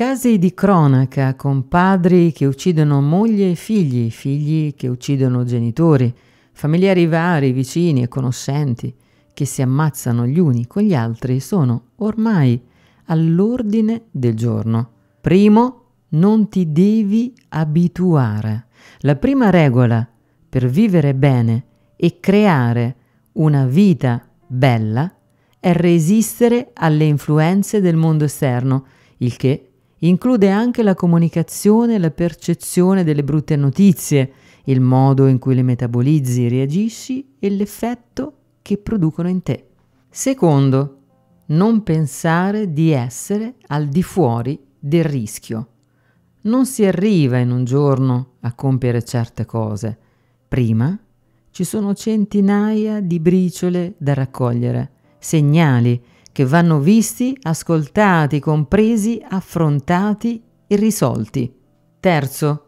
Casi di cronaca con padri che uccidono moglie e figli, figli che uccidono genitori, familiari vari, vicini e conoscenti, che si ammazzano gli uni con gli altri, sono ormai all'ordine del giorno. Primo, non ti devi abituare. La prima regola per vivere bene e creare una vita bella è resistere alle influenze del mondo esterno, il che include anche la comunicazione e la percezione delle brutte notizie, il modo in cui le metabolizzi, e reagisci e l'effetto che producono in te. Secondo, non pensare di essere al di fuori del rischio. Non si arriva in un giorno a compiere certe cose. Prima ci sono centinaia di briciole da raccogliere, segnali che vanno visti, ascoltati, compresi, affrontati e risolti. Terzo,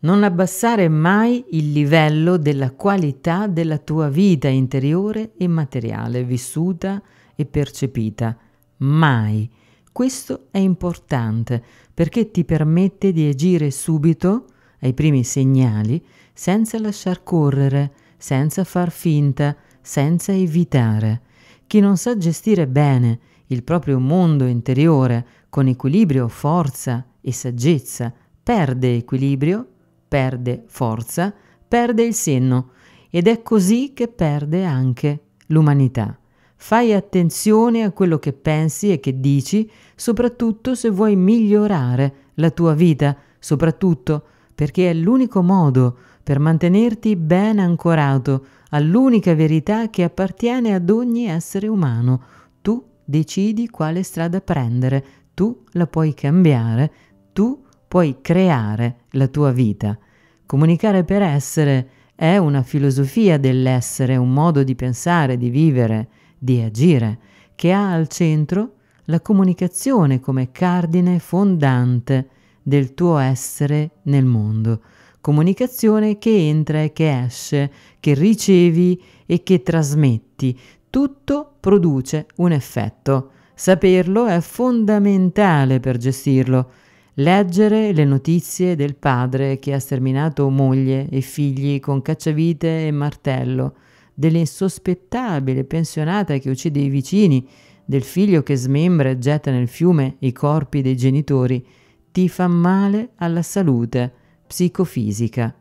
non abbassare mai il livello della qualità della tua vita interiore e materiale vissuta e percepita. Mai. Questo è importante perché ti permette di agire subito ai primi segnali senza lasciar correre, senza far finta, senza evitare. Chi non sa gestire bene il proprio mondo interiore con equilibrio, forza e saggezza, perde equilibrio, perde forza, perde il senno ed è così che perde anche l'umanità. Fai attenzione a quello che pensi e che dici, soprattutto se vuoi migliorare la tua vita, soprattutto perché è l'unico modo per mantenerti ben ancorato all'unica verità che appartiene ad ogni essere umano. Tu decidi quale strada prendere, tu la puoi cambiare, tu puoi creare la tua vita. Comunicare per essere è una filosofia dell'essere, un modo di pensare, di vivere, di agire, che ha al centro la comunicazione come cardine fondante del tuo essere nel mondo comunicazione che entra e che esce, che ricevi e che trasmetti. Tutto produce un effetto. Saperlo è fondamentale per gestirlo. Leggere le notizie del padre che ha sterminato moglie e figli con cacciavite e martello, dell'insospettabile pensionata che uccide i vicini, del figlio che smembra e getta nel fiume i corpi dei genitori, ti fa male alla salute psicofisica.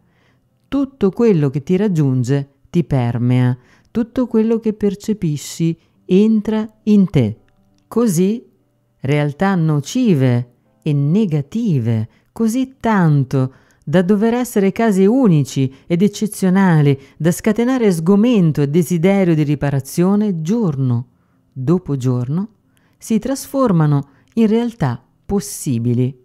Tutto quello che ti raggiunge ti permea, tutto quello che percepisci entra in te. Così realtà nocive e negative, così tanto da dover essere casi unici ed eccezionali, da scatenare sgomento e desiderio di riparazione giorno dopo giorno, si trasformano in realtà possibili.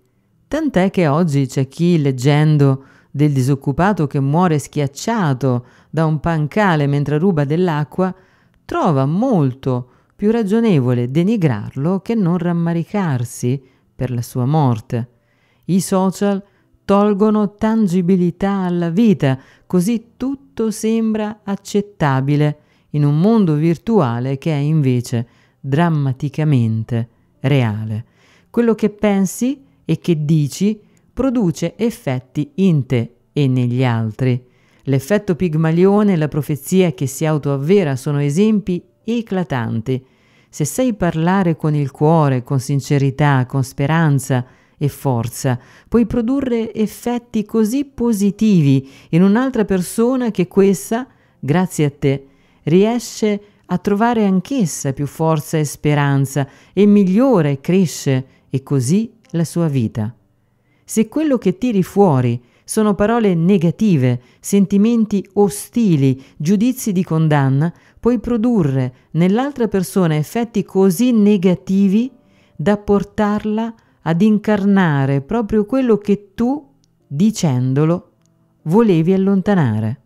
Tant'è che oggi c'è chi, leggendo del disoccupato che muore schiacciato da un pancale mentre ruba dell'acqua, trova molto più ragionevole denigrarlo che non rammaricarsi per la sua morte. I social tolgono tangibilità alla vita, così tutto sembra accettabile in un mondo virtuale che è invece drammaticamente reale. Quello che pensi e che dici produce effetti in te e negli altri. L'effetto pigmalione e la profezia che si autoavvera sono esempi eclatanti. Se sai parlare con il cuore, con sincerità, con speranza e forza, puoi produrre effetti così positivi in un'altra persona che questa, grazie a te, riesce a trovare anch'essa più forza e speranza e migliora e cresce e così la sua vita. Se quello che tiri fuori sono parole negative, sentimenti ostili, giudizi di condanna, puoi produrre nell'altra persona effetti così negativi da portarla ad incarnare proprio quello che tu, dicendolo, volevi allontanare.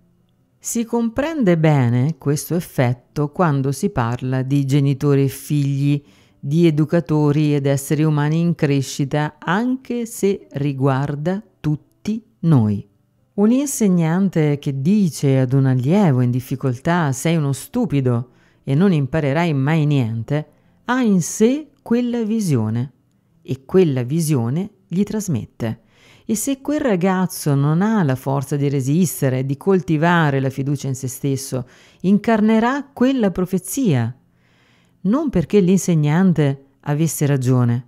Si comprende bene questo effetto quando si parla di genitori e figli, di educatori ed esseri umani in crescita, anche se riguarda tutti noi. Un insegnante che dice ad un allievo in difficoltà sei uno stupido e non imparerai mai niente, ha in sé quella visione e quella visione gli trasmette. E se quel ragazzo non ha la forza di resistere, di coltivare la fiducia in se stesso, incarnerà quella profezia non perché l'insegnante avesse ragione,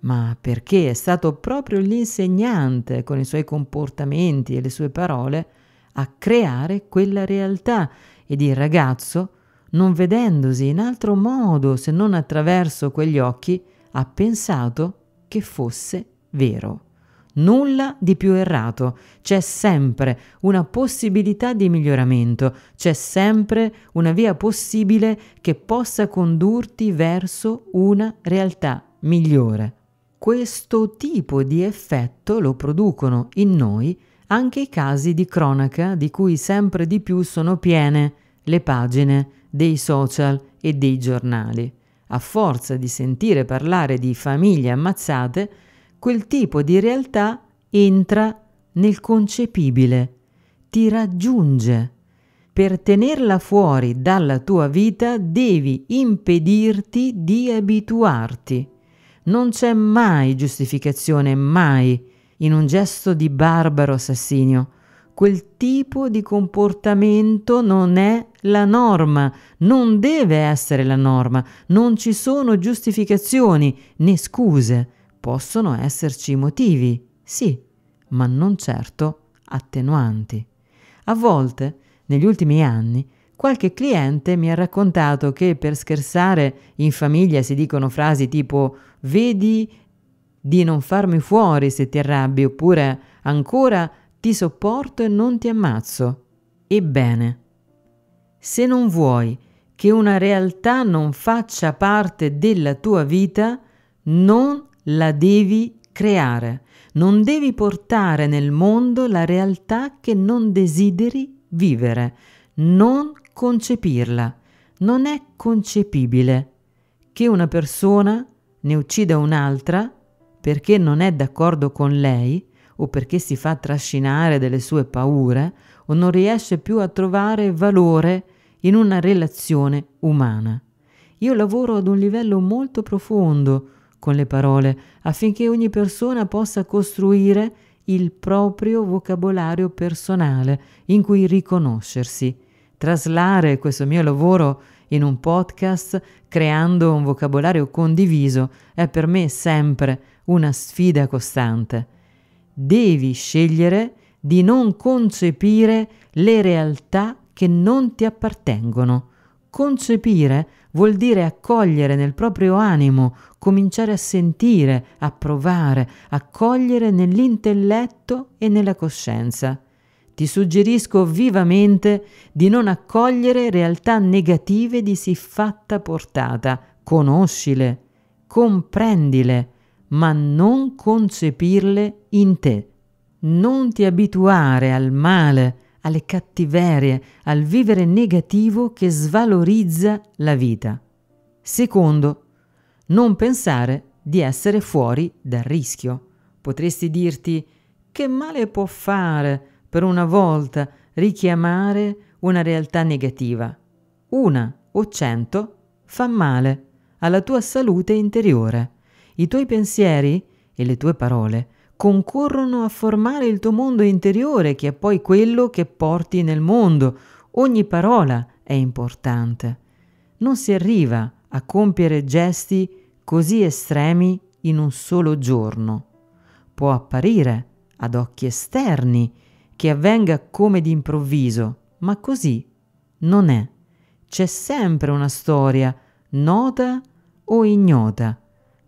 ma perché è stato proprio l'insegnante, con i suoi comportamenti e le sue parole, a creare quella realtà ed il ragazzo, non vedendosi in altro modo se non attraverso quegli occhi, ha pensato che fosse vero. Nulla di più errato, c'è sempre una possibilità di miglioramento, c'è sempre una via possibile che possa condurti verso una realtà migliore. Questo tipo di effetto lo producono in noi anche i casi di cronaca di cui sempre di più sono piene le pagine dei social e dei giornali. A forza di sentire parlare di famiglie ammazzate, quel tipo di realtà entra nel concepibile, ti raggiunge. Per tenerla fuori dalla tua vita devi impedirti di abituarti. Non c'è mai giustificazione, mai, in un gesto di barbaro assassinio. Quel tipo di comportamento non è la norma, non deve essere la norma, non ci sono giustificazioni né scuse. Possono esserci motivi, sì, ma non certo attenuanti. A volte, negli ultimi anni, qualche cliente mi ha raccontato che per scherzare in famiglia si dicono frasi tipo vedi di non farmi fuori se ti arrabbi oppure ancora ti sopporto e non ti ammazzo. Ebbene, se non vuoi che una realtà non faccia parte della tua vita, non la devi creare, non devi portare nel mondo la realtà che non desideri vivere, non concepirla. Non è concepibile che una persona ne uccida un'altra perché non è d'accordo con lei o perché si fa trascinare delle sue paure o non riesce più a trovare valore in una relazione umana. Io lavoro ad un livello molto profondo con le parole affinché ogni persona possa costruire il proprio vocabolario personale in cui riconoscersi. Traslare questo mio lavoro in un podcast creando un vocabolario condiviso è per me sempre una sfida costante. Devi scegliere di non concepire le realtà che non ti appartengono Concepire vuol dire accogliere nel proprio animo, cominciare a sentire, a provare, accogliere nell'intelletto e nella coscienza. Ti suggerisco vivamente di non accogliere realtà negative di siffatta portata. Conoscile, comprendile, ma non concepirle in te. Non ti abituare al male, alle cattiverie, al vivere negativo che svalorizza la vita. Secondo, non pensare di essere fuori dal rischio. Potresti dirti che male può fare per una volta richiamare una realtà negativa. Una o cento fa male alla tua salute interiore. I tuoi pensieri e le tue parole concorrono a formare il tuo mondo interiore, che è poi quello che porti nel mondo. Ogni parola è importante. Non si arriva a compiere gesti così estremi in un solo giorno. Può apparire ad occhi esterni che avvenga come d'improvviso, ma così non è. C'è sempre una storia nota o ignota.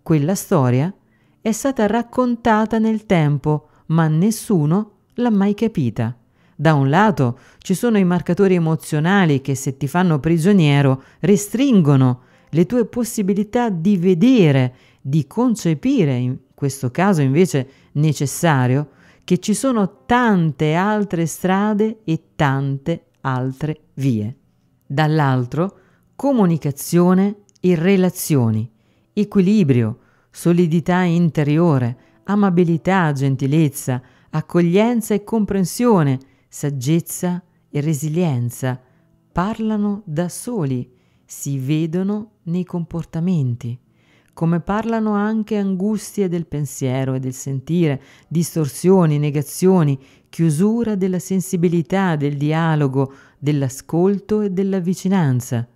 Quella storia è è stata raccontata nel tempo, ma nessuno l'ha mai capita. Da un lato ci sono i marcatori emozionali che se ti fanno prigioniero restringono le tue possibilità di vedere, di concepire, in questo caso invece necessario, che ci sono tante altre strade e tante altre vie. Dall'altro comunicazione e relazioni, equilibrio, solidità interiore, amabilità, gentilezza, accoglienza e comprensione, saggezza e resilienza, parlano da soli, si vedono nei comportamenti, come parlano anche angustie del pensiero e del sentire, distorsioni, negazioni, chiusura della sensibilità, del dialogo, dell'ascolto e della vicinanza.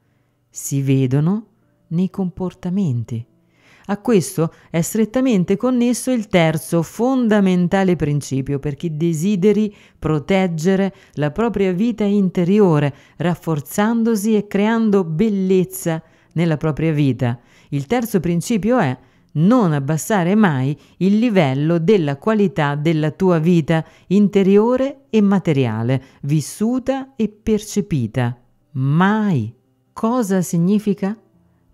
Si vedono nei comportamenti. A questo è strettamente connesso il terzo fondamentale principio per chi desideri proteggere la propria vita interiore, rafforzandosi e creando bellezza nella propria vita. Il terzo principio è non abbassare mai il livello della qualità della tua vita interiore e materiale, vissuta e percepita. Mai. Cosa significa?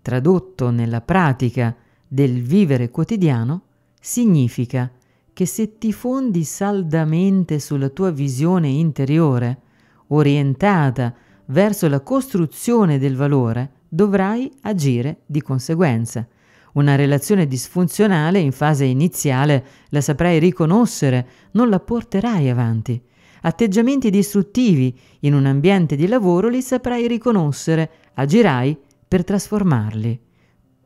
Tradotto nella pratica, del vivere quotidiano significa che se ti fondi saldamente sulla tua visione interiore, orientata verso la costruzione del valore, dovrai agire di conseguenza. Una relazione disfunzionale in fase iniziale la saprai riconoscere, non la porterai avanti. Atteggiamenti distruttivi in un ambiente di lavoro li saprai riconoscere, agirai per trasformarli.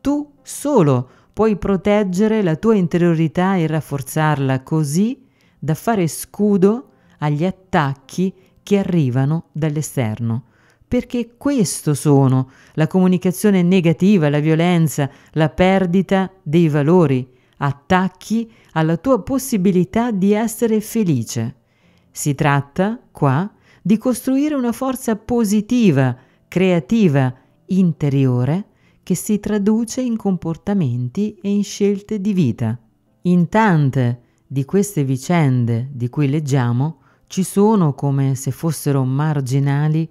Tu solo puoi proteggere la tua interiorità e rafforzarla così da fare scudo agli attacchi che arrivano dall'esterno. Perché questo sono la comunicazione negativa, la violenza, la perdita dei valori, attacchi alla tua possibilità di essere felice. Si tratta, qua, di costruire una forza positiva, creativa, interiore, che si traduce in comportamenti e in scelte di vita. In tante di queste vicende di cui leggiamo ci sono, come se fossero marginali,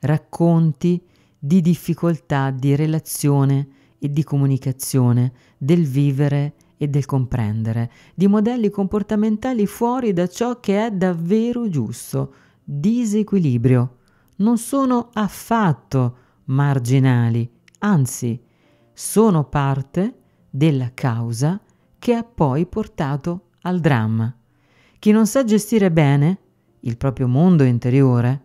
racconti di difficoltà di relazione e di comunicazione, del vivere e del comprendere, di modelli comportamentali fuori da ciò che è davvero giusto, disequilibrio. Non sono affatto marginali, anzi sono parte della causa che ha poi portato al dramma. Chi non sa gestire bene il proprio mondo interiore,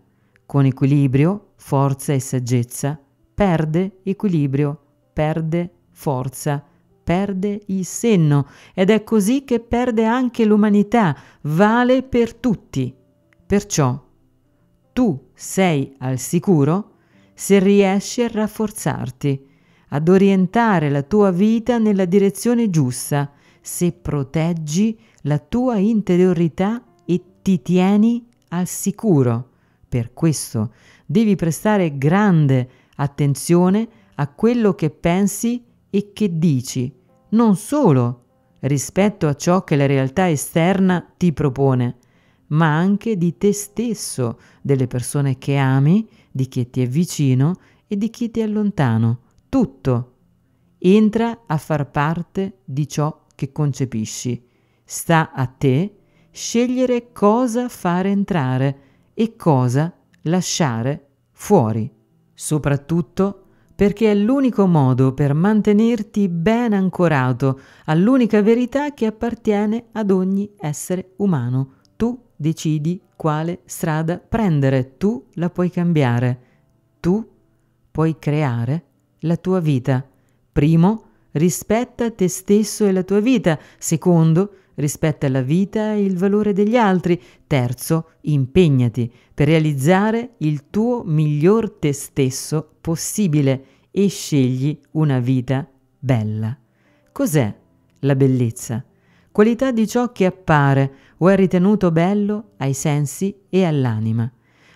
con equilibrio, forza e saggezza, perde equilibrio, perde forza, perde il senno ed è così che perde anche l'umanità, vale per tutti. Perciò tu sei al sicuro se riesci a rafforzarti, ad orientare la tua vita nella direzione giusta, se proteggi la tua interiorità e ti tieni al sicuro. Per questo devi prestare grande attenzione a quello che pensi e che dici, non solo rispetto a ciò che la realtà esterna ti propone, ma anche di te stesso, delle persone che ami di chi ti è vicino e di chi ti è lontano, tutto. Entra a far parte di ciò che concepisci. Sta a te scegliere cosa fare entrare e cosa lasciare fuori. Soprattutto perché è l'unico modo per mantenerti ben ancorato all'unica verità che appartiene ad ogni essere umano. Tu decidi quale strada prendere, tu la puoi cambiare, tu puoi creare la tua vita. Primo, rispetta te stesso e la tua vita. Secondo, rispetta la vita e il valore degli altri. Terzo, impegnati per realizzare il tuo miglior te stesso possibile e scegli una vita bella. Cos'è la bellezza? Qualità di ciò che appare, o è ritenuto bello ai sensi e all'anima.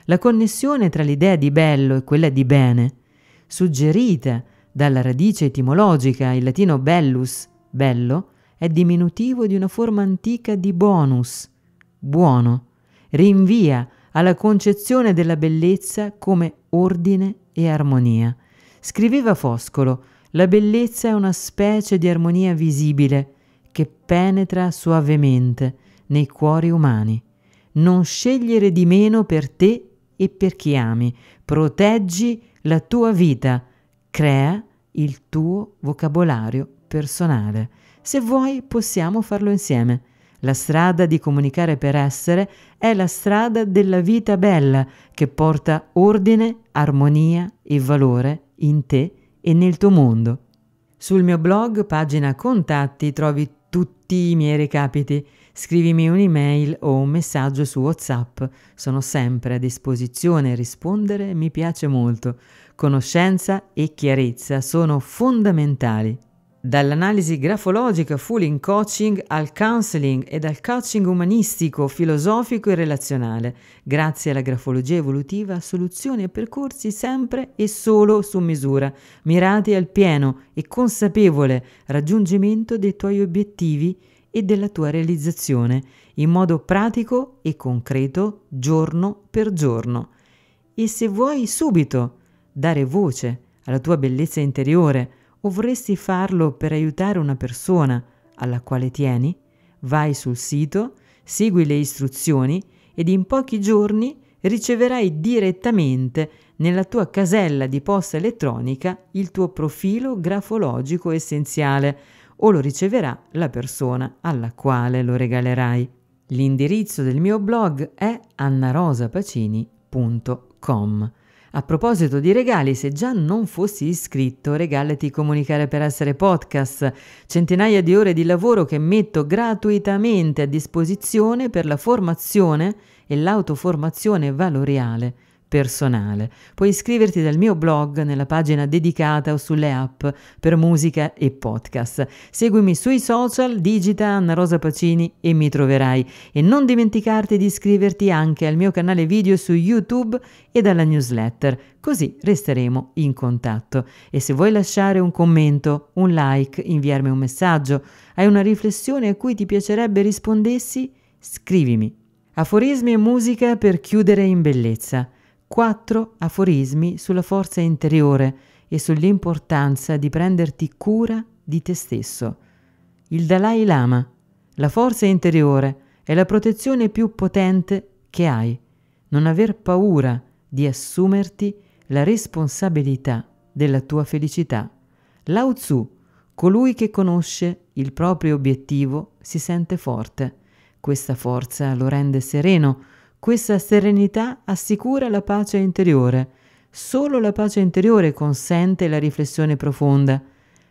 La connessione tra l'idea di bello e quella di bene, suggerita dalla radice etimologica, il latino bellus, bello, è diminutivo di una forma antica di bonus, buono, rinvia alla concezione della bellezza come ordine e armonia. Scriveva Foscolo, la bellezza è una specie di armonia visibile che penetra suavemente, nei cuori umani. Non scegliere di meno per te e per chi ami. Proteggi la tua vita. Crea il tuo vocabolario personale. Se vuoi possiamo farlo insieme. La strada di comunicare per essere è la strada della vita bella che porta ordine, armonia e valore in te e nel tuo mondo. Sul mio blog, pagina contatti, trovi tutti i miei recapiti scrivimi un'email o un messaggio su WhatsApp, sono sempre a disposizione, rispondere mi piace molto. Conoscenza e chiarezza sono fondamentali. Dall'analisi grafologica full in coaching al counseling e dal coaching umanistico, filosofico e relazionale, grazie alla grafologia evolutiva, soluzioni e percorsi sempre e solo su misura, mirati al pieno e consapevole raggiungimento dei tuoi obiettivi e della tua realizzazione in modo pratico e concreto giorno per giorno. E se vuoi subito dare voce alla tua bellezza interiore o vorresti farlo per aiutare una persona alla quale tieni, vai sul sito, segui le istruzioni ed in pochi giorni riceverai direttamente nella tua casella di posta elettronica il tuo profilo grafologico essenziale o lo riceverà la persona alla quale lo regalerai. L'indirizzo del mio blog è annarosapacini.com. A proposito di regali, se già non fossi iscritto, regalati Comunicare per essere podcast, centinaia di ore di lavoro che metto gratuitamente a disposizione per la formazione e l'autoformazione valoriale personale. Puoi iscriverti dal mio blog nella pagina dedicata o sulle app per musica e podcast. Seguimi sui social, digita Anna Rosa Pacini e mi troverai. E non dimenticarti di iscriverti anche al mio canale video su YouTube e alla newsletter, così resteremo in contatto. E se vuoi lasciare un commento, un like, inviarmi un messaggio, hai una riflessione a cui ti piacerebbe rispondessi, scrivimi. Aforismi e musica per chiudere in bellezza quattro aforismi sulla forza interiore e sull'importanza di prenderti cura di te stesso. Il Dalai Lama, la forza interiore è la protezione più potente che hai. Non aver paura di assumerti la responsabilità della tua felicità. Lao Tzu, colui che conosce il proprio obiettivo, si sente forte. Questa forza lo rende sereno, questa serenità assicura la pace interiore. Solo la pace interiore consente la riflessione profonda.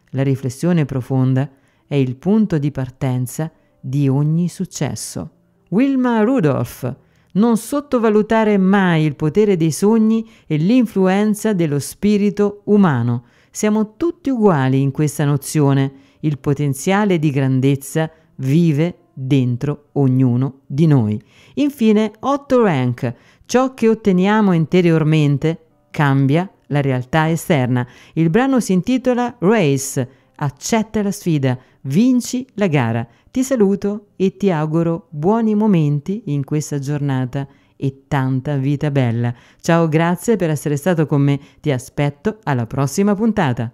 La riflessione profonda è il punto di partenza di ogni successo. Wilma Rudolph non sottovalutare mai il potere dei sogni e l'influenza dello spirito umano. Siamo tutti uguali in questa nozione. Il potenziale di grandezza vive dentro ognuno di noi. Infine, 8 rank. Ciò che otteniamo interiormente cambia la realtà esterna. Il brano si intitola Race. Accetta la sfida, vinci la gara. Ti saluto e ti auguro buoni momenti in questa giornata e tanta vita bella. Ciao, grazie per essere stato con me. Ti aspetto alla prossima puntata.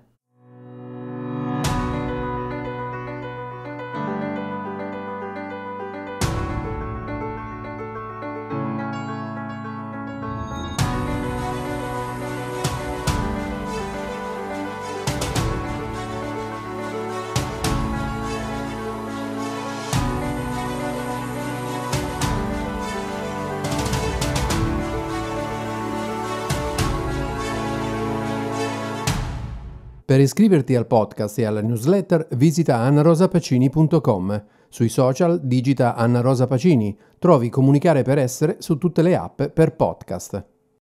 Per iscriverti al podcast e alla newsletter visita annarosapacini.com. Sui social digita Anna Rosa Pacini. Trovi Comunicare per Essere su tutte le app per podcast.